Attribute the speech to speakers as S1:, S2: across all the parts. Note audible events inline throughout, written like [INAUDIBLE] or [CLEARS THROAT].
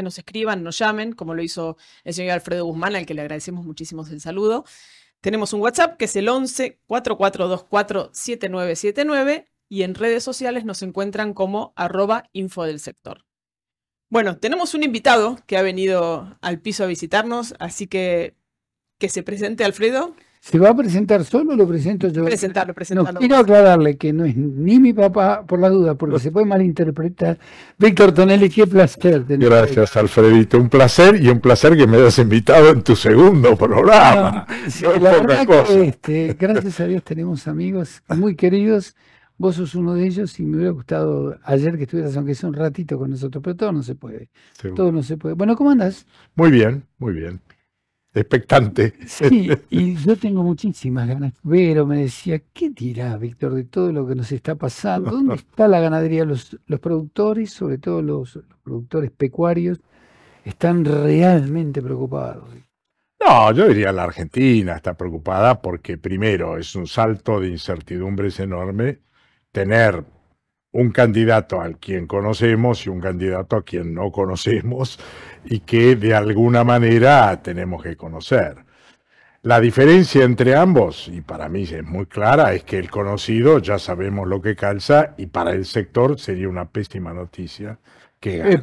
S1: nos escriban, nos llamen, como lo hizo el señor Alfredo Guzmán, al que le agradecemos muchísimo el saludo. Tenemos un WhatsApp que es el 11 4424 7979 y en redes sociales nos encuentran como arroba info del sector. Bueno, tenemos un invitado que ha venido al piso a visitarnos, así que que se presente Alfredo.
S2: ¿Se va a presentar solo o lo presento yo? Presentarlo, presentarlo. quiero aclararle que no es ni mi papá, por la duda, porque se puede malinterpretar. Víctor Tonelli, qué placer
S3: Gracias, Alfredito. Un placer y un placer que me hayas invitado en tu segundo programa.
S2: la verdad Que este, gracias a Dios tenemos amigos muy queridos. Vos sos uno de ellos y me hubiera gustado ayer que estuvieras, aunque sea un ratito con nosotros, pero todo no se puede. Todo no se puede. Bueno, ¿cómo andas?
S3: Muy bien, muy bien expectante. Sí,
S2: y yo tengo muchísimas ganas. Pero me decía, ¿qué dirá Víctor de todo lo que nos está pasando? ¿Dónde [LAUGHS] está la ganadería? Los, productores, sobre todo los, productores pecuarios, están realmente preocupados.
S3: No, yo diría la Argentina está preocupada porque primero es un salto de incertidumbres enorme tener un candidato al quien conocemos y un candidato a quien no conocemos y que de alguna manera tenemos que conocer. La diferencia entre ambos, y para mí es muy clara, es que el conocido ya sabemos lo que calza y para el sector sería una pésima noticia que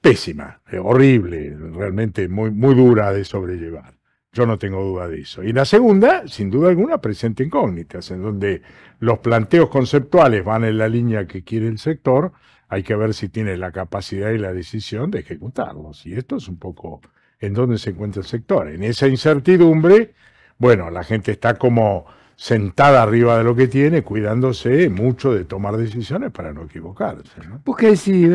S3: Pésima, eh, horrible, realmente muy, muy dura de sobrellevar. Yo no tengo duda de eso. Y la segunda, sin duda alguna, presenta incógnitas, en donde los planteos conceptuales van en la línea que quiere el sector, hay que ver si tiene la capacidad y la decisión de ejecutarlos. Y esto es un poco en dónde se encuentra el sector. En esa incertidumbre, bueno, la gente está como sentada arriba de lo que tiene, cuidándose mucho de tomar decisiones para no equivocarse. ¿no? qué decís,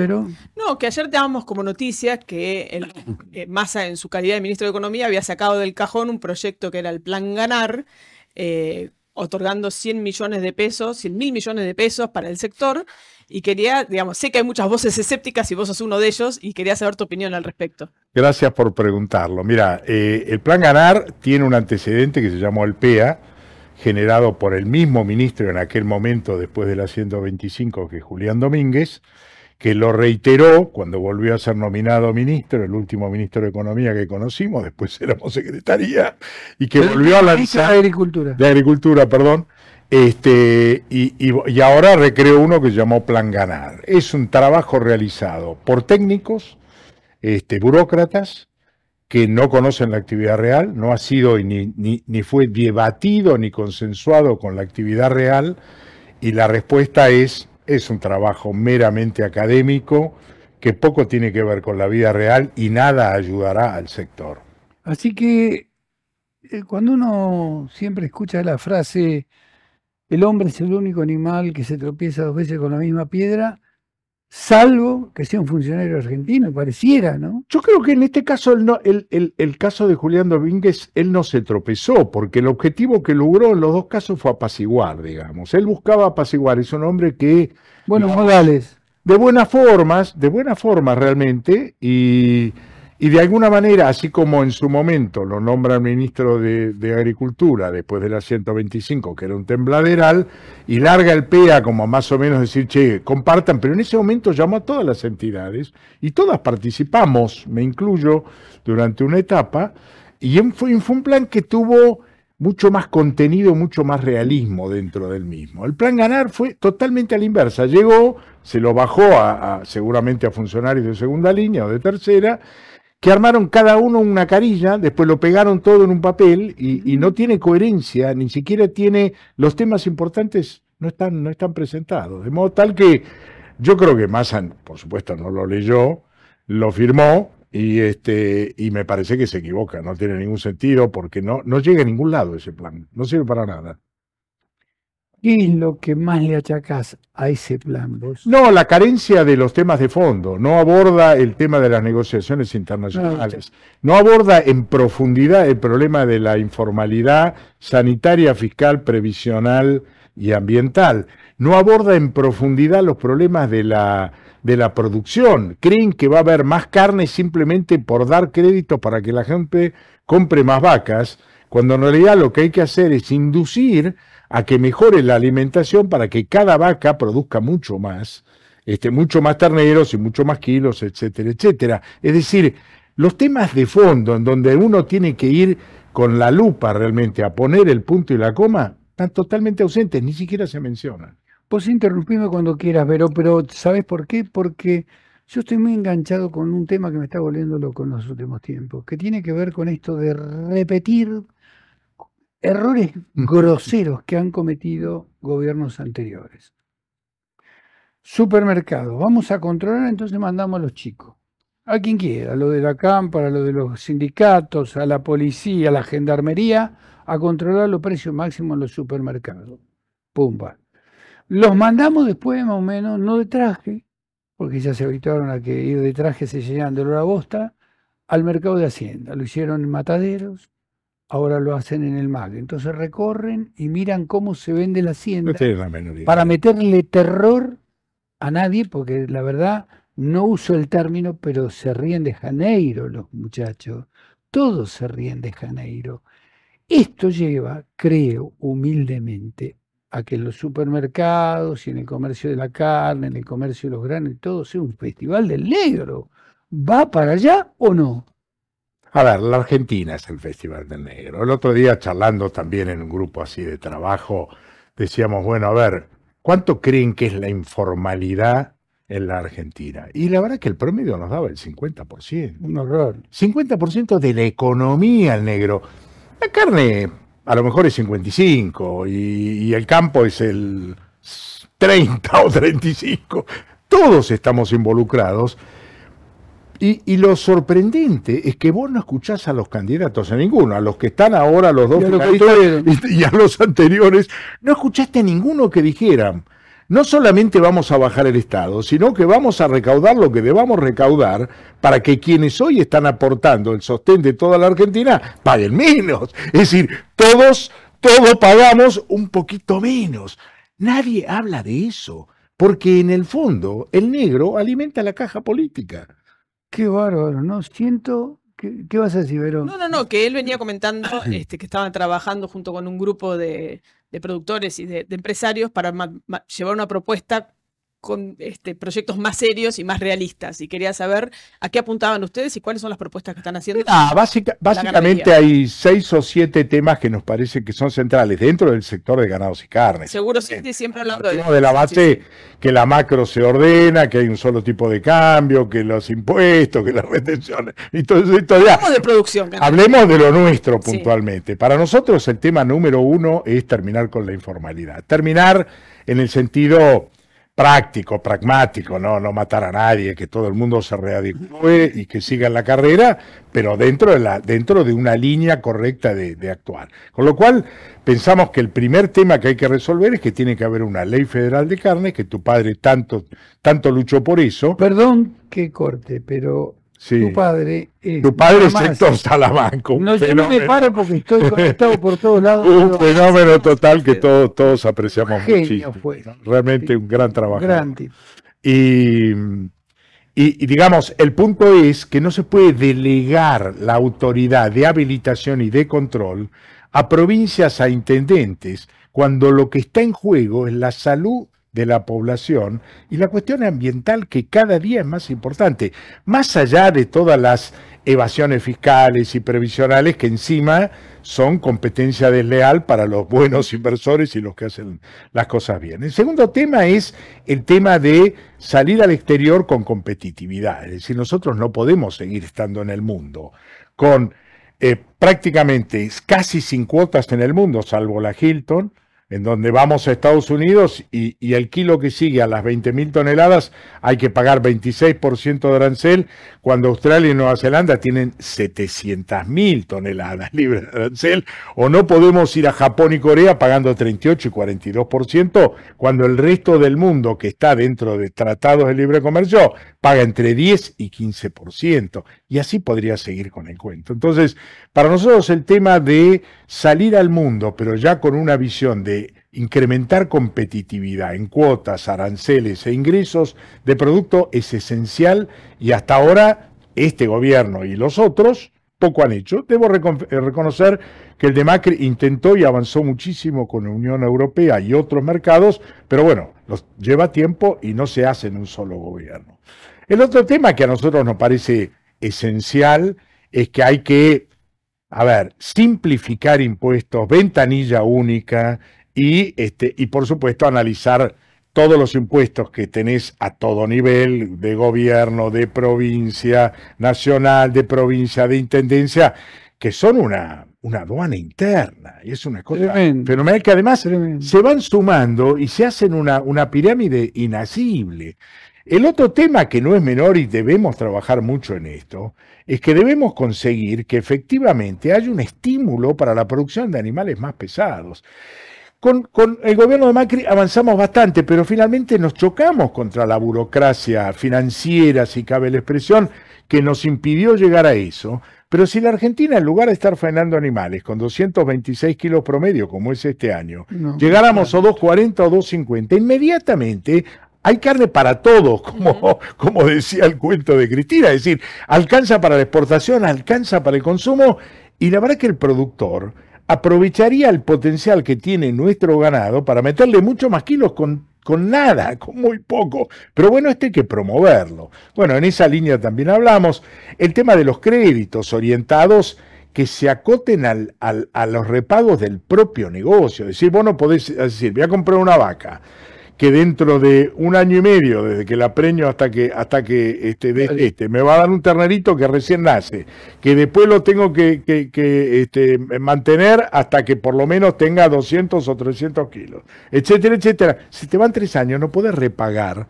S1: No, que ayer dábamos como noticias que el, eh, Massa, en su calidad de ministro de Economía, había sacado del cajón un proyecto que era el Plan Ganar, eh, otorgando 100 millones de pesos, 100 mil millones de pesos para el sector y quería, digamos, sé que hay muchas voces escépticas y vos sos uno de ellos y quería saber tu opinión al respecto.
S3: Gracias por preguntarlo. Mira, eh, el Plan Ganar tiene un antecedente que se llamó el PEA, generado por el mismo ministro en aquel momento después de la 125 que Julián Domínguez, que lo reiteró cuando volvió a ser nominado ministro, el último ministro de Economía que conocimos, después [LAUGHS] éramos secretaría, y que volvió a lanzar... De Agricultura. De Agricultura, perdón. Este, y, ahora recreó uno que llamó Plan Ganar. Es un trabajo realizado por técnicos, este, burócratas, que no conocen la actividad real, no ha sido ni, ni, ni, fue debatido ni consensuado con la actividad real, y la respuesta es es un trabajo meramente académico que poco tiene que ver con la vida real y nada ayudará al sector.
S2: Así que eh, cuando uno siempre escucha la frase, el hombre es el único animal que se tropieza
S3: dos veces con la misma piedra, salvo que sea un funcionario
S2: argentino, pareciera, ¿no?
S3: Yo creo que en este caso, el, el, caso de Julián Domínguez, él no se tropezó, porque el objetivo que logró en los dos casos fue apaciguar, digamos. Él buscaba apaciguar, es un hombre que... Buenos modales. De buenas formas, de buenas formas realmente, y... Y de alguna manera, así como en su momento lo nombra el ministro de, Agricultura después de la 125, que era un tembladeral, y larga el PEA como más o menos decir, che, compartan, pero en ese momento llamó a todas las entidades y todas participamos, me incluyo, durante una etapa, y fue, fue un plan que tuvo mucho más contenido, mucho más realismo dentro del mismo. El plan ganar fue totalmente a la inversa, llegó, se lo bajó a seguramente a funcionarios de segunda línea o de tercera, que armaron cada uno una carilla, después lo pegaron todo en un papel y, no tiene coherencia, ni siquiera tiene los temas importantes, no están, no están presentados. De modo tal que yo creo que Massan, por supuesto, no lo leyó, lo firmó y, este, y me parece que se equivoca, no tiene ningún sentido porque no, no llega a ningún lado ese plan, no sirve para nada.
S2: ¿Qué es lo que más le achacas a ese plan
S3: No, la carencia de los temas de fondo. No aborda el tema de las negociaciones internacionales. Ah, no, aborda en profundidad el problema de la informalidad sanitaria, fiscal, previsional y ambiental. No aborda en profundidad los problemas de la, de la producción. Creen que va a haber más carne simplemente por dar crédito para que la gente compre más vacas, cuando en realidad lo que hay que hacer es inducir a que mejore la alimentación para que cada vaca produzca mucho más, este, mucho más terneros y mucho más kilos, etcétera, etcétera. Es decir, los temas de fondo en donde uno tiene que ir con la lupa realmente a poner el punto y la coma, están totalmente ausentes, ni siquiera se mencionan. pues
S2: interrumpime cuando quieras, Vero, pero ¿sabes por qué? Porque yo estoy muy enganchado con un tema que me está volviendo loco en los últimos tiempos, que tiene que ver con esto de repetir errores groseros que han cometido gobiernos anteriores. Supermercado, vamos a controlar, entonces mandamos a los chicos, a quien quiera, a lo de la cámpara, a lo de los sindicatos, a la policía, a la gendarmería, a controlar los precios máximos en los supermercados. Pumba. Los mandamos después más o menos, no de traje, porque ya se habituaron a que ir de traje se llenan de la bosta, al mercado de Hacienda. Lo hicieron en mataderos, ahora lo hacen en el mag. Entonces recorren y miran cómo se vende la hacienda para meterle terror a nadie, porque la verdad no uso el término, pero se ríen de Janeiro los muchachos. Todos se ríen de Janeiro. Esto lleva, creo humildemente, a que en los supermercados y en el comercio de la carne, en el comercio de los granos todo sea un festival del negro. ¿Va para allá o no?
S3: A ver, la Argentina es el Festival del Negro. El otro día charlando también en un grupo así de trabajo, decíamos, bueno, a ver, ¿cuánto creen que es la informalidad en la Argentina? Y la verdad es que el promedio nos daba el 50%. Un horror. 50% de la economía el negro. La carne a lo mejor es 55 y, y el campo es el 30 o 35. Todos estamos involucrados y, lo sorprendente es que vos no escuchás a los candidatos, a ninguno, a los que están ahora, los dos y los, y, a los anteriores, no escuchaste a ninguno que dijeran, no solamente vamos a bajar el Estado, sino que vamos a recaudar lo que debamos recaudar para que quienes hoy están aportando el sostén de toda la Argentina paguen menos. Es decir, todos, todos pagamos un poquito menos. Nadie habla de eso, porque en el fondo el negro alimenta la caja política. Qué bárbaro,
S2: ¿no? Siento. ¿Qué, qué vas a decir, Verón? No,
S1: no, no, que él venía comentando [CLEARS THROAT] este, que estaba trabajando junto con un grupo de, productores y de, empresarios para llevar una propuesta con este, proyectos más serios y más realistas. Y quería saber a qué apuntaban ustedes y cuáles son las propuestas que están haciendo. Ah, básicamente hay
S3: seis o siete temas que nos parece que son centrales dentro del sector de ganados y carnes.
S1: Seguro siempre hablando de, de la base,
S3: que la macro se ordena, que hay un solo tipo de cambio, que los impuestos, que las retenciones. Y Hablemos de producción. Hablemos de lo nuestro puntualmente. Para nosotros el tema número uno es terminar con la informalidad. Terminar en el sentido práctico, pragmático, ¿no? no matar a nadie, que todo el mundo se readictúe y que siga la carrera, pero dentro de, la, dentro de una línea correcta de, actuar. Con lo cual, pensamos que el primer tema que hay que resolver es que tiene que haber una ley federal de carne, que tu padre tanto, tanto luchó por eso. Perdón que corte, pero tu padre es. Tu padre es No, yo no me paro porque estoy conectado por
S2: todos [LAUGHS] lados. un
S3: fenómeno total que todos, todos apreciamos Genio muchísimo. Fue. Realmente un gran trabajo. Grande. Y, y, y digamos, el punto es que no se puede delegar la autoridad de habilitación y de control a provincias, a intendentes, cuando lo que está en juego es la salud de la población y la cuestión ambiental que cada día es más importante, más allá de todas las evasiones fiscales y previsionales que encima son competencia desleal para los buenos inversores y los que hacen las cosas bien. El segundo tema es el tema de salir al exterior con competitividad, es decir, nosotros no podemos seguir estando en el mundo con eh, prácticamente casi sin cuotas en el mundo, salvo la Hilton, en donde vamos a Estados Unidos y, el kilo que sigue a las 20.000 toneladas hay que pagar 26% de arancel, cuando Australia y Nueva Zelanda tienen 700.000 toneladas [LAUGHS] libres de arancel, o no podemos ir a Japón y Corea pagando 38 y 42%, cuando el resto del mundo que está dentro de tratados de libre comercio paga entre 10 y 15%, y así podría seguir con el cuento. Entonces, para nosotros el tema de salir al mundo, pero ya con una visión de Incrementar competitividad en cuotas, aranceles e ingresos de producto es esencial y hasta ahora este gobierno y los otros poco han hecho. Debo eh, reconocer que el de Macri intentó y avanzó muchísimo con la Unión Europea y otros mercados, pero bueno, los lleva tiempo y no se hace en un solo gobierno. El otro tema que a nosotros nos parece esencial es que hay que, a ver, simplificar impuestos, ventanilla única, y, este, y por supuesto analizar todos los impuestos que tenés a todo nivel, de gobierno, de provincia, nacional, de provincia, de intendencia, que son una, una aduana interna. Y es una cosa fenomenal que además se van sumando y se hacen una, una pirámide inasible. El otro tema que no es menor y debemos trabajar mucho en esto, es que debemos conseguir que efectivamente haya un estímulo para la producción de animales más pesados. Con, el gobierno de Macri avanzamos bastante, pero finalmente nos chocamos contra la burocracia financiera, si cabe la expresión, que nos impidió llegar a eso. Pero si la Argentina, en lugar de estar frenando animales con 226 kilos promedio, como es este año, llegáramos a 240 o 250, inmediatamente hay carne para todos, [LAUGHS] como, como decía el cuento de Cristina, es decir, alcanza para la exportación, alcanza para el consumo, y la verdad que el productor aprovecharía el potencial que tiene nuestro ganado para meterle mucho más kilos con, con, nada, [LAUGHS] con muy poco. Pero bueno, este hay que promoverlo. Bueno, en esa línea también hablamos el tema de los créditos orientados que se acoten al, a los repagos del propio negocio. Es decir, vos no podés decir, voy a comprar una vaca que dentro de un año y medio, desde que la preño hasta que, hasta que este, este me va a dar un ternerito que recién nace, que después lo tengo que, este, mantener hasta que por lo menos tenga 200 o 300 kilos, etcétera, etcétera. Si te van tres años, no puedes repagar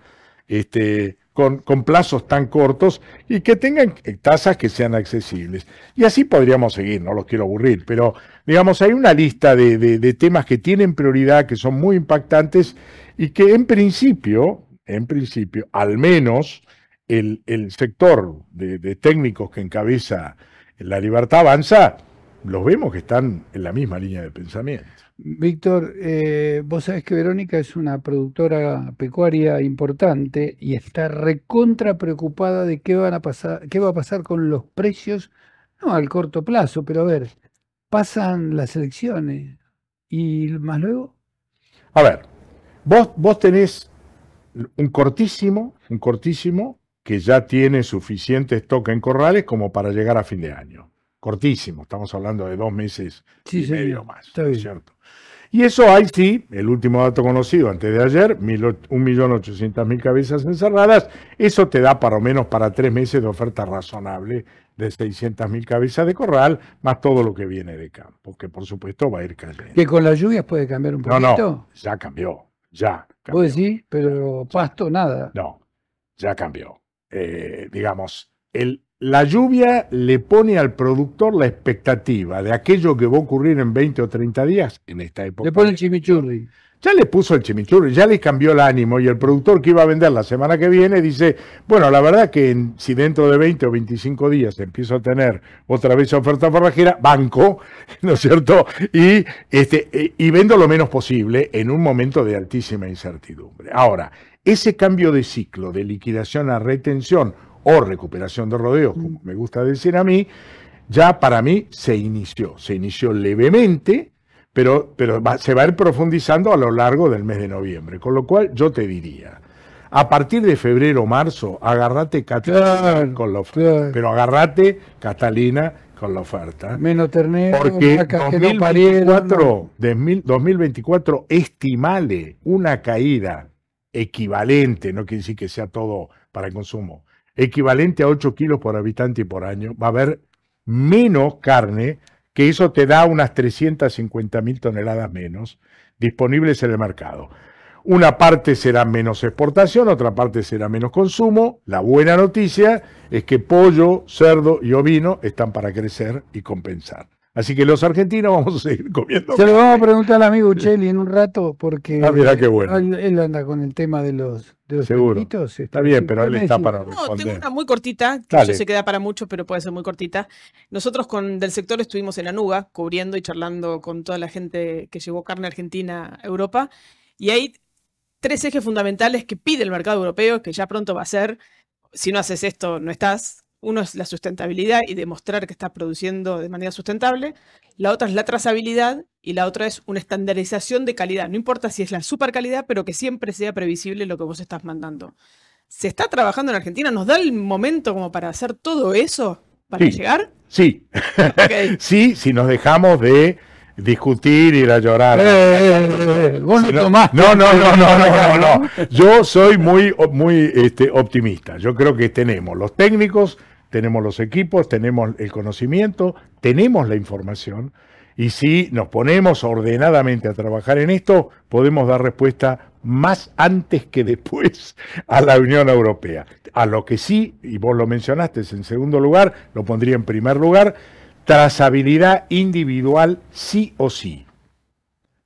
S3: este, con, plazos tan cortos y que tengan tasas que sean accesibles. Y así podríamos seguir, no los quiero aburrir, pero digamos, hay una lista de, temas que tienen prioridad, que son muy impactantes y que en principio, en principio, al menos el, sector de, de, técnicos que encabeza la libertad avanza, los vemos que están en la misma línea de pensamiento. Víctor, eh, vos sabés que Verónica es una productora
S2: pecuaria importante y está recontra preocupada de qué, van a pasar, qué va a pasar con los precios, no al corto plazo, pero a ver, pasan las elecciones y más luego.
S3: A ver, vos, vos tenés un cortísimo, un cortísimo que ya tiene suficiente stock en corrales como para llegar a fin de año cortísimo, estamos hablando de dos meses y medio más, ¿cierto? Y eso hay sí, el último dato conocido antes de ayer, 1.800.000 cabezas encerradas, eso te da para lo menos para tres meses de oferta razonable de 600.000 cabezas de corral, más todo lo que viene de campo, que por supuesto va a ir cayendo.
S2: ¿Que con las lluvias puede cambiar un poquito? No,
S3: ya cambió, ya.
S2: Cambió. sí, pero pasto nada.
S3: No, ya cambió. Eh, digamos, el la lluvia le pone al productor la expectativa de aquello que va a ocurrir en 20 o 30 días en esta época. Le pone el chimichurri. Ya le puso el chimichurri, ya le cambió el ánimo y el productor que iba a vender la semana que viene dice, bueno, la verdad que si dentro de 20 o 25 días empiezo a tener otra vez oferta forrajera, banco, [LAUGHS] ¿no es cierto? Y, este, y vendo lo menos posible en un momento de altísima incertidumbre. Ahora, ese cambio de ciclo de liquidación a retención o recuperación de rodeos, como mm. me gusta decir a mí, ya para mí se inició. Se inició levemente, pero, pero se va a ir profundizando a lo largo del mes de noviembre. Con lo cual yo te diría, a partir de febrero o marzo, agárrate, Catalina con la oferta. Pero agárrate Catalina con la oferta. Menos ternero, porque 2024, 2024 estimale una caída equivalente, no quiere decir que sea todo para el consumo, equivalente a 8 kilos por habitante y por año, va a haber menos carne, que eso te da unas 350 mil toneladas menos disponibles en el mercado. Una parte será menos exportación, otra parte será menos consumo. La buena noticia es que pollo, cerdo y ovino están para crecer y compensar. Así que los argentinos vamos a seguir comiendo.
S2: Se lo vamos a preguntar al amigo Ucheli en un rato porque ah, él anda con el tema de
S3: los Seguro. Este, está bien, pero él está para responder. No, tengo una
S1: muy cortita, que yo se queda para mucho pero puede ser muy cortita. Nosotros con, del sector estuvimos en Anuga, cubriendo y charlando con toda la gente que llevó carne argentina a Europa, y hay tres ejes fundamentales que pide el mercado europeo, que ya pronto va a ser, si no haces esto, no estás, uno es la sustentabilidad y demostrar que está produciendo de manera sustentable. La otra es la trazabilidad y la otra es una estandarización de calidad. No importa si es la super calidad, pero que siempre sea previsible lo que vos estás mandando. ¿Se está trabajando en Argentina? ¿Nos da el momento como para hacer todo eso para llegar?
S3: Sí. [LAUGHS] sí, si nos dejamos de discutir, ir a llorar. Eh,
S2: eh, eh, no, No, no, no, no, no, no,
S3: Yo soy muy, muy este, optimista. Yo creo que tenemos los técnicos tenemos los equipos, tenemos el conocimiento, tenemos la información y si nos ponemos ordenadamente a trabajar en esto, podemos dar respuesta más antes que después a la Unión Europea. A lo que sí, y vos lo mencionaste en segundo lugar, lo pondría en primer lugar, trazabilidad individual sí o sí.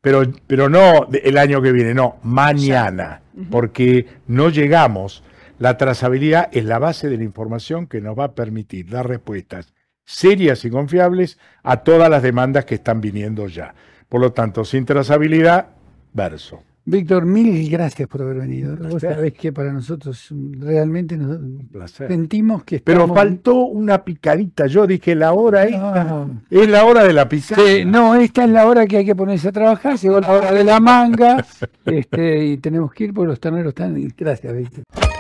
S3: Pero, pero no el año que viene, no, mañana, porque no llegamos la trazabilidad es la base de la información que nos va a permitir dar respuestas serias y confiables a todas las demandas que están viniendo ya. Por lo tanto, sin trazabilidad, verso.
S2: Víctor, mil gracias por haber venido. Vos sabés que para nosotros realmente nos sentimos que estamos... Pero faltó una picadita. Yo dije, la hora esta
S3: es la hora de la picada. no, esta es la hora
S2: que hay que ponerse a trabajar. Llegó la hora de la manga [LAUGHS] este, y tenemos que ir porque los terneros. Están... Gracias, Víctor.